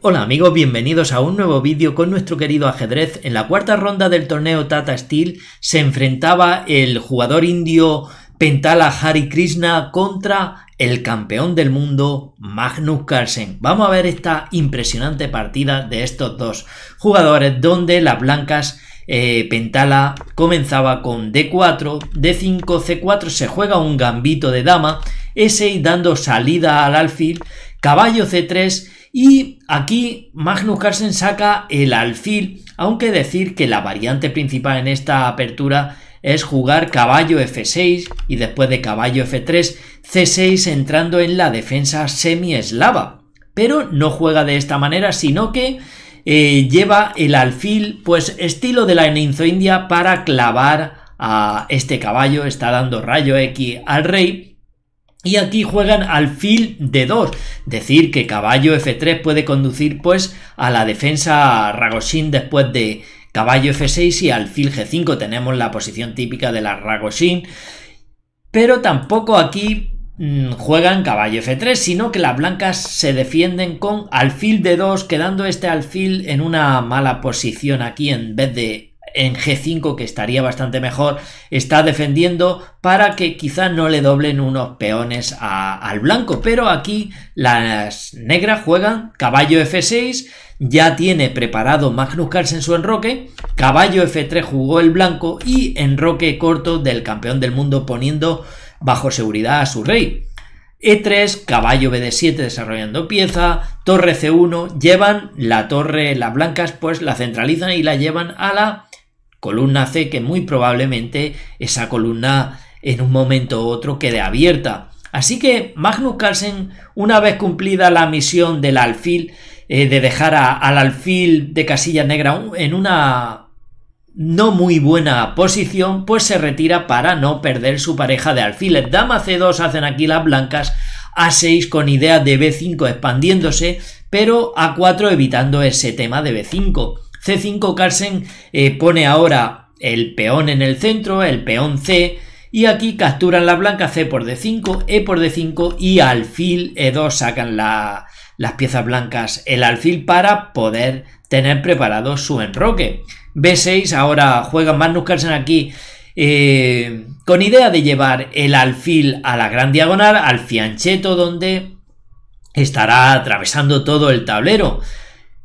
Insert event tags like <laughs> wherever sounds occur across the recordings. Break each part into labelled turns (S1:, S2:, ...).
S1: Hola amigos, bienvenidos a un nuevo vídeo con nuestro querido ajedrez. En la cuarta ronda del torneo Tata Steel se enfrentaba el jugador indio Pentala Hari Krishna contra el campeón del mundo Magnus Carlsen. Vamos a ver esta impresionante partida de estos dos jugadores donde las blancas eh, Pentala comenzaba con D4, D5, C4 se juega un gambito de dama, S dando salida al alfil, caballo C3 y aquí Magnus Carlsen saca el alfil, aunque decir que la variante principal en esta apertura es jugar caballo f6 y después de caballo f3 c6 entrando en la defensa semi-eslava. Pero no juega de esta manera, sino que eh, lleva el alfil, pues estilo de la India, para clavar a este caballo, está dando rayo X al rey y aquí juegan alfil de 2 decir que caballo f3 puede conducir pues a la defensa Ragoshin después de caballo f6 y alfil g5 tenemos la posición típica de la Ragoshin. Pero tampoco aquí mm, juegan caballo f3, sino que las blancas se defienden con alfil de 2 quedando este alfil en una mala posición aquí en vez de en G5 que estaría bastante mejor está defendiendo para que quizá no le doblen unos peones al blanco pero aquí las negras juegan caballo F6 ya tiene preparado Magnus Carlsen su enroque caballo F3 jugó el blanco y enroque corto del campeón del mundo poniendo bajo seguridad a su rey e3, caballo BD7 desarrollando pieza, torre C1, llevan la torre, las blancas pues la centralizan y la llevan a la columna C que muy probablemente esa columna en un momento u otro quede abierta. Así que Magnus Carlsen, una vez cumplida la misión del alfil, eh, de dejar al alfil de casilla negra en una no muy buena posición, pues se retira para no perder su pareja de alfiles. Dama C2 hacen aquí las blancas, A6 con idea de B5 expandiéndose, pero A4 evitando ese tema de B5. C5 Carlsen eh, pone ahora el peón en el centro, el peón C, y aquí capturan la blanca C por D5, E por D5 y alfil E2 sacan las piezas blancas, el alfil para poder tener preparado su enroque. B6 ahora juega Magnus Carlsen aquí eh, con idea de llevar el alfil a la gran diagonal, al fiancheto donde estará atravesando todo el tablero.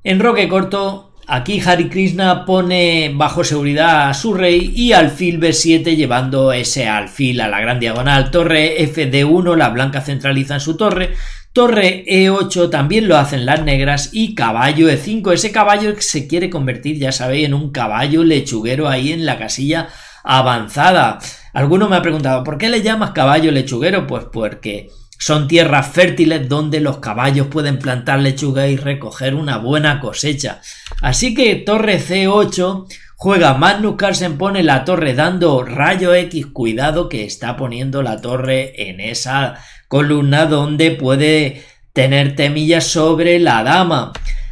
S1: Enroque corto, Aquí Hari Krishna pone bajo seguridad a su rey y alfil B7 llevando ese alfil a la gran diagonal. Torre FD1, la blanca centraliza en su torre. Torre E8 también lo hacen las negras y caballo E5. Ese caballo se quiere convertir, ya sabéis, en un caballo lechuguero ahí en la casilla avanzada. Alguno me ha preguntado, ¿por qué le llamas caballo lechuguero? Pues porque son tierras fértiles donde los caballos pueden plantar lechuga y recoger una buena cosecha. Así que torre C8 juega Magnus Carlsen pone la torre dando rayo X. Cuidado que está poniendo la torre en esa columna donde puede tener temillas sobre la dama.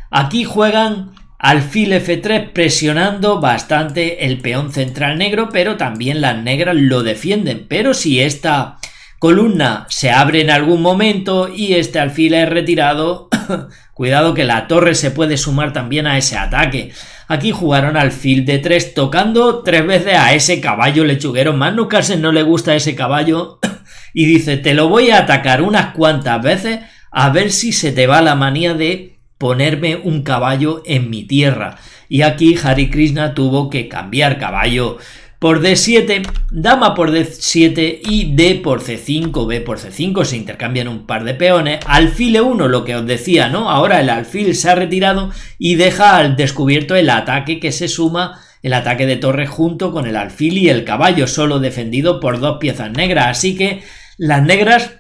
S1: Aquí juegan alfil F3 presionando bastante el peón central negro, pero también las negras lo defienden. Pero si esta columna se abre en algún momento y este alfil es retirado. <coughs> Cuidado que la torre se puede sumar también a ese ataque. Aquí jugaron alfil de tres tocando tres veces a ese caballo lechuguero. Manu no le gusta ese caballo <coughs> y dice te lo voy a atacar unas cuantas veces a ver si se te va la manía de ponerme un caballo en mi tierra. Y aquí Hari Krishna tuvo que cambiar caballo por D7, dama por D7 y D por C5, B por C5, se intercambian un par de peones, alfil E1, lo que os decía, ¿no? Ahora el alfil se ha retirado y deja al descubierto el ataque que se suma el ataque de torre junto con el alfil y el caballo, solo defendido por dos piezas negras, así que las negras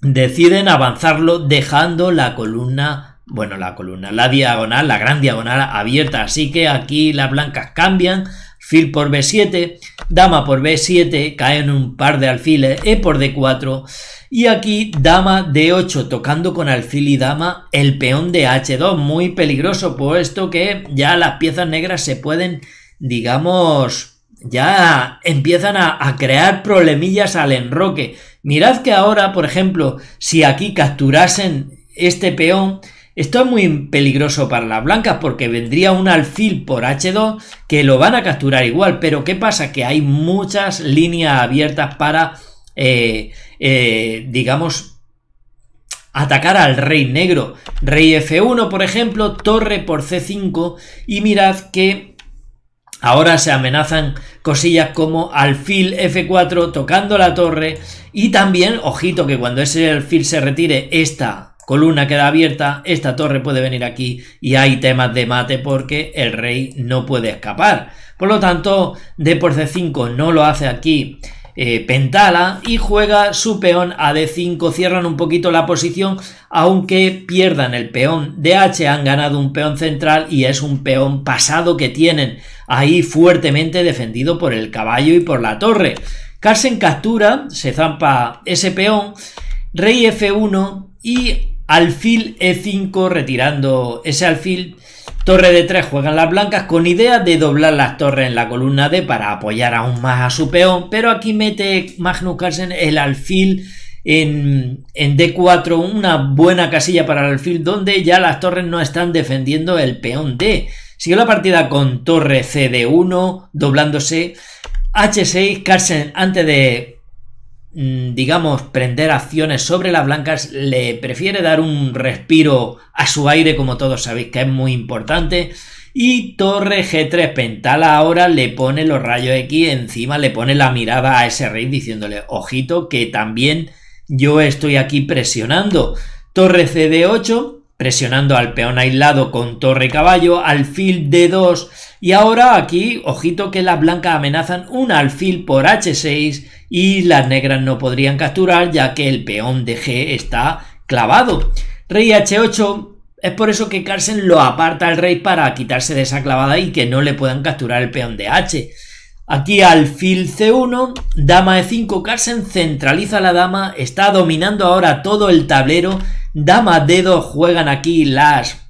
S1: deciden avanzarlo dejando la columna, bueno, la columna, la diagonal, la gran diagonal abierta, así que aquí las blancas cambian Fil por B7, dama por B7, caen un par de alfiles, E por D4 y aquí dama D8 tocando con alfil y dama el peón de H2, muy peligroso puesto que ya las piezas negras se pueden, digamos, ya empiezan a crear problemillas al enroque. Mirad que ahora, por ejemplo, si aquí capturasen este peón, esto es muy peligroso para las blancas porque vendría un alfil por H2 que lo van a capturar igual, pero ¿qué pasa? Que hay muchas líneas abiertas para, eh, eh, digamos, atacar al rey negro. Rey F1, por ejemplo, torre por C5 y mirad que ahora se amenazan cosillas como alfil F4 tocando la torre y también, ojito, que cuando ese alfil se retire, esta columna queda abierta, esta torre puede venir aquí y hay temas de mate porque el rey no puede escapar. Por lo tanto, d por c5 no lo hace aquí eh, Pentala y juega su peón a d5, cierran un poquito la posición, aunque pierdan el peón de h, han ganado un peón central y es un peón pasado que tienen ahí fuertemente defendido por el caballo y por la torre. Carsen captura, se zampa ese peón, rey f1 y alfil e5 retirando ese alfil. Torre d 3 juegan las blancas con idea de doblar las torres en la columna D para apoyar aún más a su peón, pero aquí mete Magnus Carlsen el alfil en, en, D4, una buena casilla para el alfil donde ya las torres no están defendiendo el peón D. Siguió la partida con torre cd 1 doblándose H6, Carlsen antes de Mm, digamos, prender acciones sobre las blancas, le prefiere dar un respiro a su aire, como todos sabéis que es muy importante. Y torre G3 Pentala ahora le pone los rayos X encima, le pone la mirada a ese rey diciéndole, ojito, que también yo estoy aquí presionando. Torre CD8 presionando al peón aislado con torre y caballo, alfil d2 y ahora aquí, ojito que las blancas amenazan un alfil por h6 y las negras no podrían capturar ya que el peón de g está clavado. Rey h8 es por eso que Carlsen lo aparta al rey para quitarse de esa clavada y que no le puedan capturar el peón de h. Aquí alfil c1, dama e5, Carlsen centraliza la dama, está dominando ahora todo el tablero Dama, dedo juegan aquí las,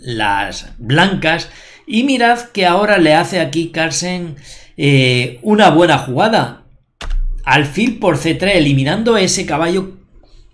S1: las blancas. Y mirad que ahora le hace aquí Carlsen eh, una buena jugada. Alfil por C3, eliminando ese caballo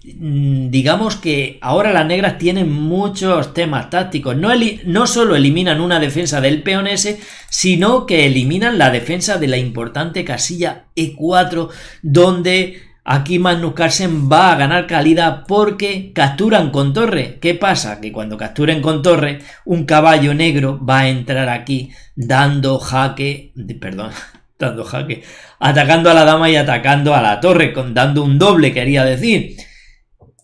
S1: mm, digamos que ahora las negras tienen muchos temas tácticos. No, no, solo eliminan una defensa del peón S, sino que eliminan la defensa de la importante casilla E4, donde Aquí Magnus Carlsen va a ganar calidad porque capturan con torre. ¿Qué pasa? Que cuando capturen con torre, un caballo negro va a entrar aquí dando jaque, perdón, <laughs> dando jaque, atacando a la dama y atacando a la torre, dando un doble, quería decir.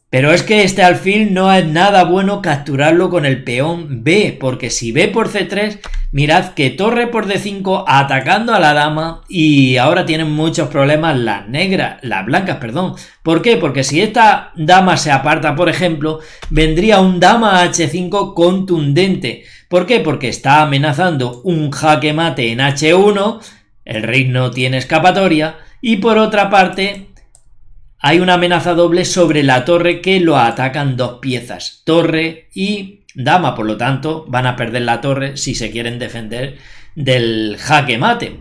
S1: Pero es que este alfil no es nada bueno capturarlo con el peón B, porque si B por C3 Mirad que torre por d5 atacando a la dama y ahora tienen muchos problemas las negras, las blancas, perdón. ¿Por qué? Porque si esta dama se aparta, por ejemplo, vendría un dama h5 contundente. ¿Por qué? Porque está amenazando un jaque mate en h1, el rey no tiene escapatoria y por otra parte hay una amenaza doble sobre la torre que lo atacan dos piezas, torre y dama, por lo tanto, van a perder la torre si se quieren defender del jaque mate.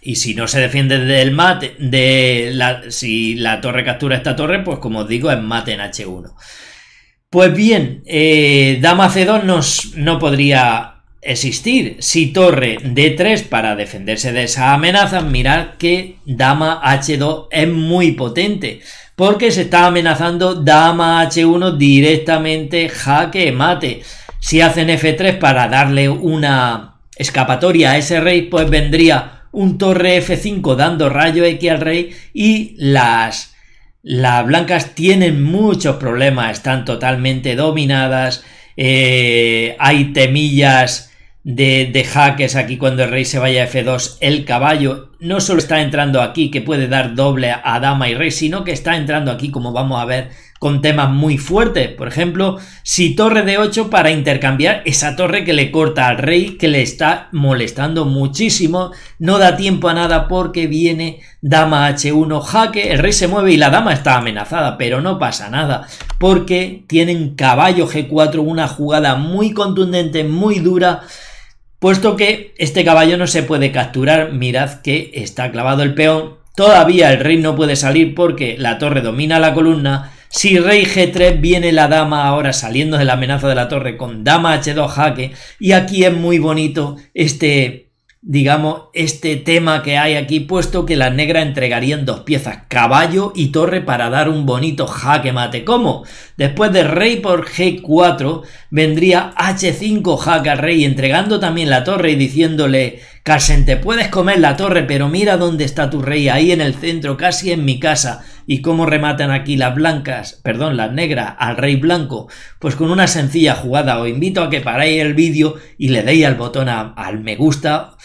S1: Y si no se defiende del mate, de la, si la torre captura esta torre, pues como os digo, es mate en H1. Pues bien, eh, dama C2 no podría existir. Si torre D3 para defenderse de esa amenaza, mirad que dama H2 es muy potente porque se está amenazando dama h1 directamente jaque mate. Si hacen f3 para darle una escapatoria a ese rey, pues vendría un torre f5 dando rayo x al rey y las, las blancas tienen muchos problemas, están totalmente dominadas, eh, hay temillas de, de jaques aquí cuando el rey se vaya a F2, el caballo no solo está entrando aquí, que puede dar doble a dama y rey, sino que está entrando aquí, como vamos a ver, con temas muy fuertes. Por ejemplo, si torre de 8 para intercambiar esa torre que le corta al rey, que le está molestando muchísimo. No da tiempo a nada porque viene dama h1 jaque, el rey se mueve y la dama está amenazada, pero no pasa nada porque tienen caballo g4, una jugada muy contundente, muy dura Puesto que este caballo no se puede capturar, mirad que está clavado el peón, todavía el rey no puede salir porque la torre domina la columna, si rey g3 viene la dama ahora saliendo de la amenaza de la torre con dama h2 jaque y aquí es muy bonito este digamos, este tema que hay aquí puesto que las negras entregarían dos piezas, caballo y torre para dar un bonito jaque mate. ¿Cómo? Después de rey por g4 vendría h5 jaque al rey entregando también la torre y diciéndole Carsen, te puedes comer la torre, pero mira dónde está tu rey, ahí en el centro, casi en mi casa. ¿Y cómo rematan aquí las blancas, perdón, las negras al rey blanco? Pues con una sencilla jugada. Os invito a que paráis el vídeo y le deis al botón al me gusta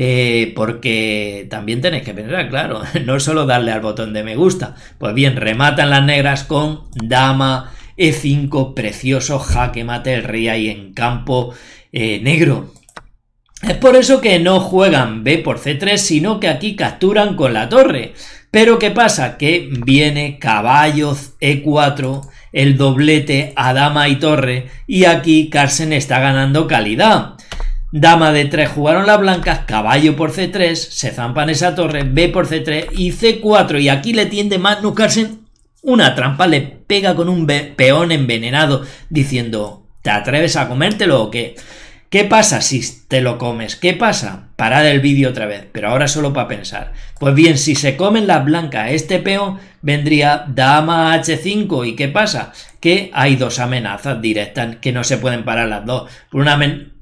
S1: eh, porque también tenéis que pensar, claro, <laughs> no solo darle al botón de me gusta. Pues bien, rematan las negras con dama, e5, precioso, jaque mate el rey ahí en campo eh, negro. Es por eso que no juegan B por C3, sino que aquí capturan con la torre. Pero ¿qué pasa? Que viene Caballos E4, el doblete a dama y torre, y aquí Carsen está ganando calidad. Dama de 3 jugaron las blancas, caballo por C3, se en esa torre, B por C3 y C4. Y aquí le tiende Magnus Carlsen una trampa, le pega con un peón envenenado diciendo, ¿te atreves a comértelo o qué? ¿Qué pasa si te lo comes? ¿Qué pasa? Parad el vídeo otra vez, pero ahora solo para pensar. Pues bien, si se comen las blancas este peón, vendría dama h5. ¿Y qué pasa? Que hay dos amenazas directas que no se pueden parar las dos. Por una,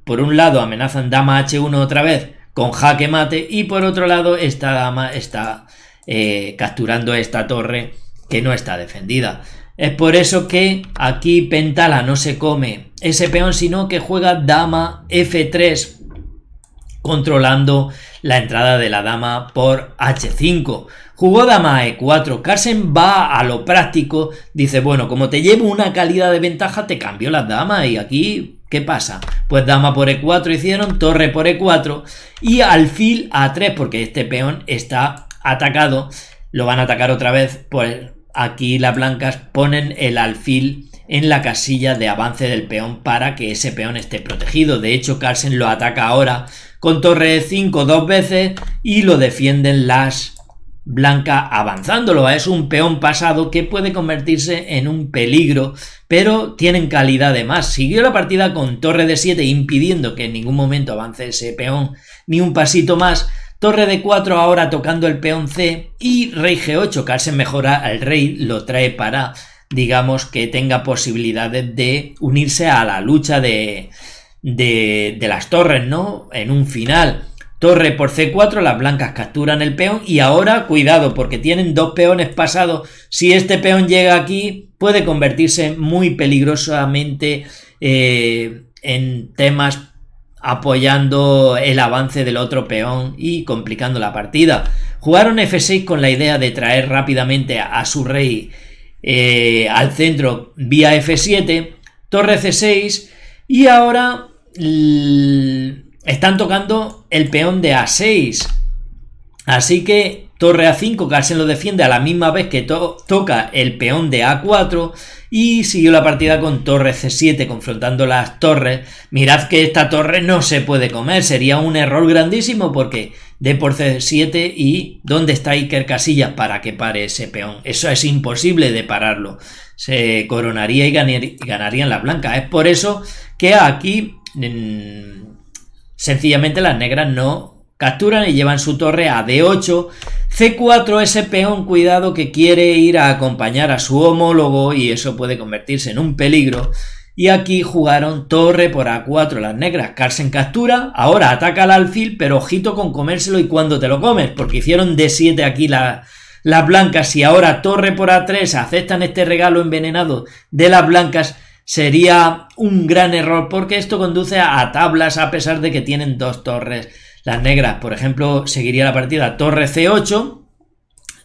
S1: por un lado amenazan dama h1 otra vez con jaque mate y por otro lado esta dama está eh, capturando esta torre que no está defendida. Es por eso que aquí Pentala no se come ese peón, sino que juega dama f3 controlando la entrada de la dama por h5. Jugó dama e4, Carsen va a lo práctico, dice, bueno, como te llevo una calidad de ventaja, te cambio las damas y aquí, ¿qué pasa? Pues dama por e4 hicieron, torre por e4 y alfil a 3, porque este peón está atacado, lo van a atacar otra vez, pues aquí las blancas ponen el alfil en la casilla de avance del peón para que ese peón esté protegido. De hecho, Carsen lo ataca ahora con torre 5 dos veces y lo defienden las blancas avanzándolo. Es un peón pasado que puede convertirse en un peligro, pero tienen calidad de más. Siguió la partida con torre de 7 impidiendo que en ningún momento avance ese peón ni un pasito más. Torre de 4 ahora tocando el peón C y rey G8, casi mejora al rey, lo trae para digamos que tenga posibilidades de unirse a la lucha de de, las torres, ¿no? En un final, torre por C4, las blancas capturan el peón y ahora cuidado porque tienen dos peones pasados. Si este peón llega aquí, puede convertirse muy peligrosamente eh, en temas apoyando el avance del otro peón y complicando la partida. Jugaron F6 con la idea de traer rápidamente a su rey eh, al centro vía F7, torre C6 y ahora están tocando el peón de A6. Así que torre A5, Carlsen lo defiende a la misma vez que toca el peón de A4 y siguió la partida con torre C7 confrontando las torres. Mirad que esta torre no se puede comer, sería un error grandísimo porque de por C7 y ¿dónde está Iker Casillas para que pare ese peón? Eso es imposible de pararlo. Se coronaría y ganarían las blancas. Es por eso que aquí sencillamente las negras no capturan y llevan su torre a D8. C4 ese peón, cuidado que quiere ir a acompañar a su homólogo y eso puede convertirse en un peligro. Y aquí jugaron torre por A4 las negras. Carlsen captura, ahora ataca al alfil, pero ojito con comérselo y cuando te lo comes, porque hicieron D7 aquí las blancas y ahora torre por A3 aceptan este regalo envenenado de las blancas sería un gran error porque esto conduce a tablas a pesar de que tienen dos torres. Las negras, por ejemplo, seguiría la partida torre C8.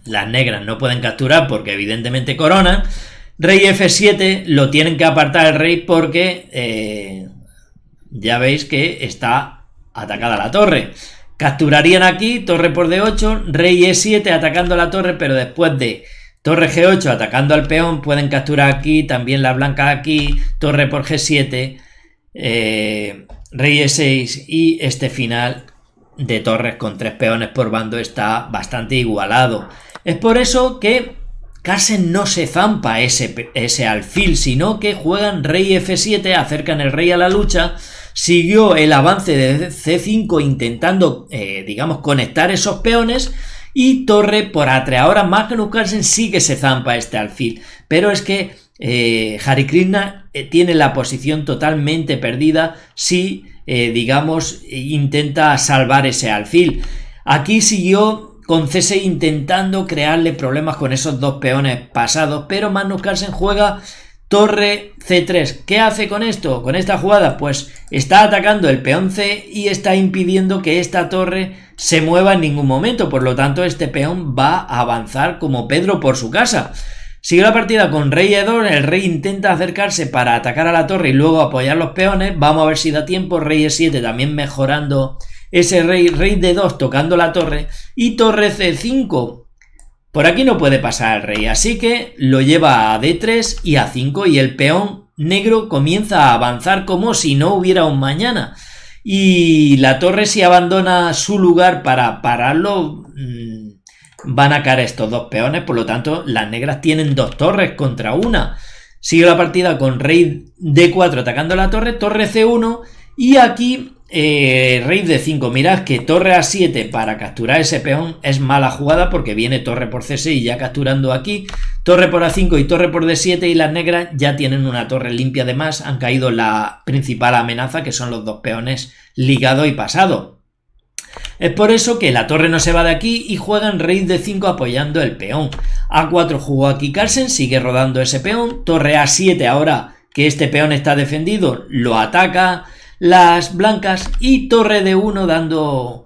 S1: Las negras no pueden capturar porque evidentemente corona. Rey F7 lo tienen que apartar el rey porque eh, ya veis que está atacada la torre. Capturarían aquí, torre por D8, rey E7 atacando la torre, pero después de Torre G8 atacando al peón, pueden capturar aquí, también la blanca aquí, torre por G7, eh, rey E6 y este final de torres con tres peones por bando está bastante igualado. Es por eso que casi no se zampa ese, alfil, sino que juegan rey e F7, acercan el rey a la lucha, siguió el avance de C5 intentando, eh, digamos, conectar esos peones, y torre por atre. Ahora Magnus Carlsen sí que se zampa este alfil, pero es que eh, Krishna eh, tiene la posición totalmente perdida si, eh, digamos, intenta salvar ese alfil. Aquí siguió con Cese intentando crearle problemas con esos dos peones pasados, pero Magnus Carlsen juega torre C3. ¿Qué hace con esto? Con esta jugada, pues está atacando el peón C y está impidiendo que esta torre se mueva en ningún momento. Por lo tanto, este peón va a avanzar como Pedro por su casa. Sigue la partida con rey E2, el rey intenta acercarse para atacar a la torre y luego apoyar los peones. Vamos a ver si da tiempo, rey E7 también mejorando ese rey, rey D2 tocando la torre y torre C5 por aquí no puede pasar el rey, así que lo lleva a D3 y a 5 y el peón negro comienza a avanzar como si no hubiera un mañana. Y la torre si abandona su lugar para pararlo, mm, van a caer estos dos peones, por lo tanto las negras tienen dos torres contra una. Sigue la partida con rey D4 atacando la torre, torre C1 y aquí Raid eh, rey de 5, mirad que torre a 7 para capturar ese peón es mala jugada porque viene torre por c6 ya capturando aquí, torre por a5 y torre por d7 y las negras ya tienen una torre limpia además han caído la principal amenaza que son los dos peones ligado y pasado. Es por eso que la torre no se va de aquí y juegan rey de 5 apoyando el peón. A4 jugó aquí Carsen, sigue rodando ese peón, torre a7 ahora que este peón está defendido, lo ataca las blancas y torre de 1 dando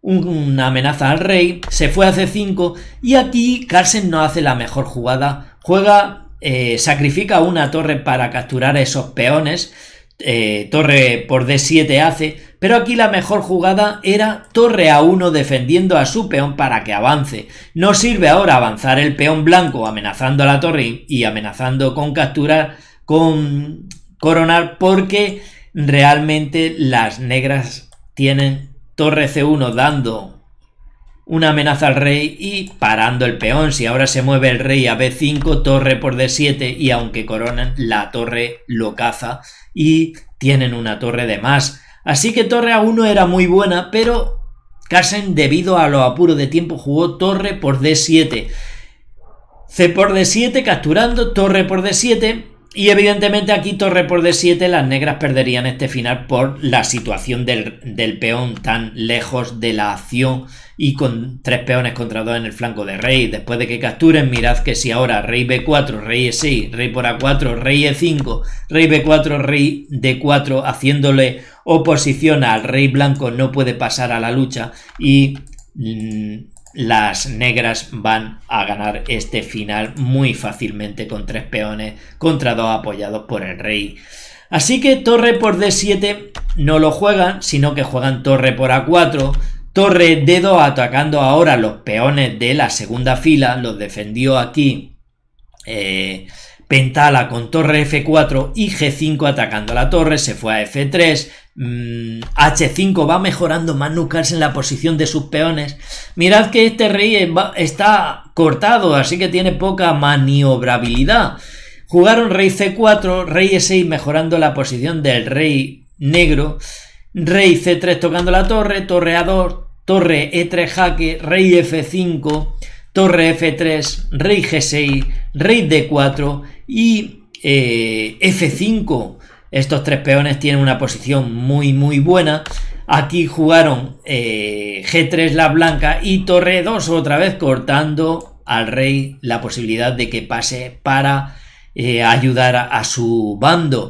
S1: una amenaza al rey, se fue a c5 y aquí Carlsen no hace la mejor jugada, juega, eh, sacrifica una torre para capturar a esos peones, eh, torre por d7 hace, pero aquí la mejor jugada era torre a 1 defendiendo a su peón para que avance. No sirve ahora avanzar el peón blanco amenazando a la torre y amenazando con capturar, con coronar, porque Realmente las negras tienen torre C1 dando una amenaza al rey y parando el peón. Si ahora se mueve el rey a B5, torre por D7 y aunque coronan, la torre lo caza y tienen una torre de más. Así que torre A1 era muy buena, pero Carsen debido a lo apuros de tiempo jugó torre por D7. C por D7 capturando, torre por D7 y evidentemente aquí torre por d7 las negras perderían este final por la situación del, peón tan lejos de la acción y con tres peones contra dos en el flanco de rey. Después de que capturen, mirad que si ahora rey b4, rey e6, rey por a4, rey e5, rey b4, rey d4, haciéndole oposición al rey blanco no puede pasar a la lucha y... Mm, las negras van a ganar este final muy fácilmente con tres peones contra dos apoyados por el rey. Así que torre por d7 no lo juegan, sino que juegan torre por a4, torre d2 atacando ahora los peones de la segunda fila, los defendió aquí eh, Pentala con torre F4 y G5 atacando la torre, se fue a F3, mm, H5 va mejorando Manukas en la posición de sus peones. Mirad que este rey está cortado, así que tiene poca maniobrabilidad. Jugaron rey C4, rey E6 mejorando la posición del rey negro, rey C3 tocando la torre, torre A2, torre E3 jaque, rey F5 torre F3, rey G6, rey D4 y eh, F5. Estos tres peones tienen una posición muy muy buena. Aquí jugaron eh, G3 la blanca y torre 2 otra vez cortando al rey la posibilidad de que pase para eh, ayudar a, a su bando.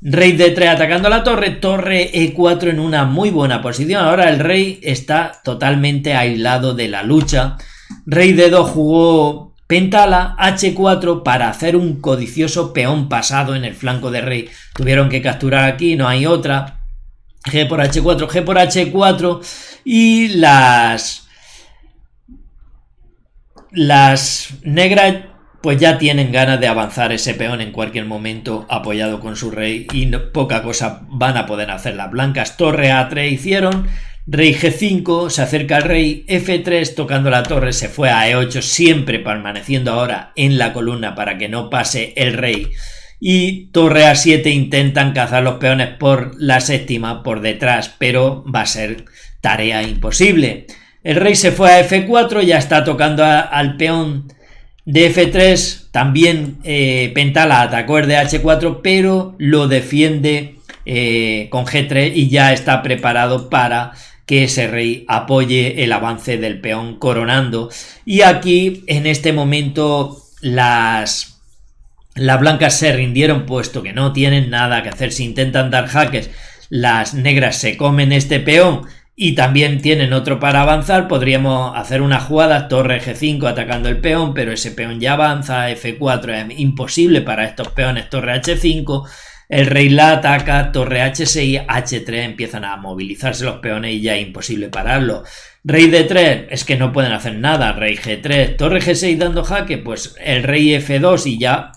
S1: Rey D3 atacando la torre, torre E4 en una muy buena posición. Ahora el rey está totalmente aislado de la lucha. Rey de 2 jugó Pentala H4 para hacer un codicioso peón pasado en el flanco de rey. Tuvieron que capturar aquí, no hay otra. G por H4, G por H4 y las... Las negras pues ya tienen ganas de avanzar ese peón en cualquier momento apoyado con su rey y poca cosa van a poder hacer. Las blancas torre A3 hicieron Rey G5, se acerca al rey, F3 tocando la torre, se fue a E8, siempre permaneciendo ahora en la columna para que no pase el rey. Y torre A7 intentan cazar los peones por la séptima, por detrás, pero va a ser tarea imposible. El rey se fue a F4, ya está tocando al peón de F3, también eh, Pentala atacó el de H4, pero lo defiende eh, con G3 y ya está preparado para que ese rey apoye el avance del peón coronando. Y aquí, en este momento, las... Las blancas se rindieron puesto que no tienen nada que hacer. Si intentan dar jaques, las negras se comen este peón y también tienen otro para avanzar, podríamos hacer una jugada torre G5 atacando el peón, pero ese peón ya avanza, F4 es imposible para estos peones, torre H5, el rey la ataca, torre H6 H3 empiezan a movilizarse los peones y ya es imposible pararlo. Rey D3 es que no pueden hacer nada. Rey G3, torre G6 dando jaque, pues el rey F2 y ya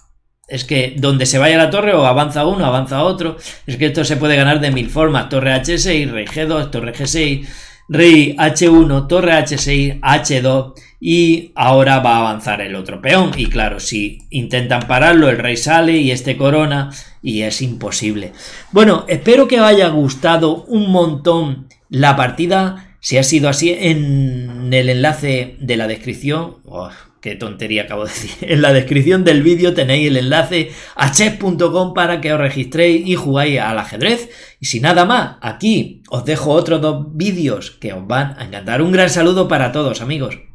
S1: es que donde se vaya la torre o avanza uno, avanza otro. Es que esto se puede ganar de mil formas. Torre H6, rey G2, torre G6, rey H1, torre H6, H2 y ahora va a avanzar el otro peón. Y claro, si intentan pararlo, el rey sale y este corona y es imposible. Bueno, espero que os haya gustado un montón la partida. Si ha sido así, en el enlace de la descripción, oh, qué tontería acabo de decir, en la descripción del vídeo tenéis el enlace a chess.com para que os registréis y jugáis al ajedrez. Y si nada más, aquí os dejo otros dos vídeos que os van a encantar. Un gran saludo para todos amigos.